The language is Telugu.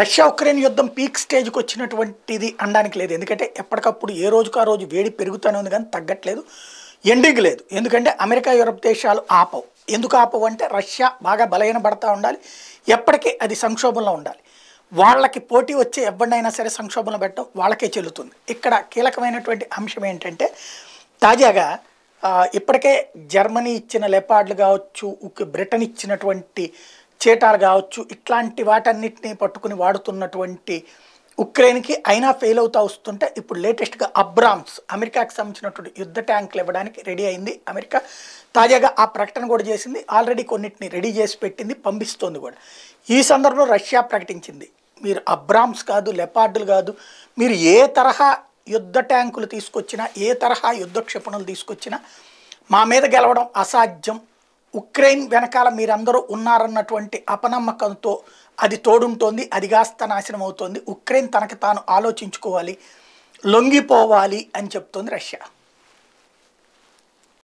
రష్యా ఉక్రెయిన్ యుద్ధం పీక్ స్టేజ్కి వచ్చినటువంటిది అనడానికి లేదు ఎందుకంటే ఎప్పటికప్పుడు ఏ రోజుకు ఆ రోజు వేడి పెరుగుతూనే ఉంది కానీ తగ్గట్లేదు ఎండింగ్ లేదు ఎందుకంటే అమెరికా యూరప్ దేశాలు ఆపవు ఎందుకు ఆపవు అంటే రష్యా బాగా బలహీనపడతా ఉండాలి ఎప్పటికీ అది సంక్షోభంలో ఉండాలి వాళ్ళకి పోటీ వచ్చే ఎవరినైనా సరే సంక్షోభంలో పెట్టడం వాళ్ళకే చెల్లుతుంది ఇక్కడ కీలకమైనటువంటి అంశం ఏంటంటే తాజాగా ఇప్పటికే జర్మనీ ఇచ్చిన లెపార్డ్లు కావచ్చు బ్రిటన్ ఇచ్చినటువంటి చేటాలు కావచ్చు ఇట్లాంటి వాటన్నిటిని పట్టుకుని వాడుతున్నటువంటి ఉక్రెయిన్కి అయినా ఫెయిల్ అవుతా వస్తుంటే ఇప్పుడు లేటెస్ట్గా అబ్రామ్స్ అమెరికాకి సంబంధించినటువంటి యుద్ధ ట్యాంకులు ఇవ్వడానికి రెడీ అయింది అమెరికా తాజాగా ఆ ప్రకటన కూడా చేసింది ఆల్రెడీ కొన్నిటిని రెడీ చేసి పెట్టింది పంపిస్తోంది కూడా ఈ సందర్భంలో రష్యా ప్రకటించింది మీరు అబ్రామ్స్ కాదు లెపార్డులు కాదు మీరు ఏ తరహా యుద్ధ ట్యాంకులు తీసుకొచ్చినా ఏ తరహా యుద్ధ క్షిపణులు తీసుకొచ్చినా మా మీద గెలవడం అసాధ్యం ఉక్రెయిన్ వెనకాల మీరందరూ ఉన్నారన్నటువంటి అపనమ్మకంతో అది తోడుంటోంది అది కాస్త నాశనం అవుతోంది ఉక్రెయిన్ తనకు తాను ఆలోచించుకోవాలి లొంగిపోవాలి అని చెప్తోంది రష్యా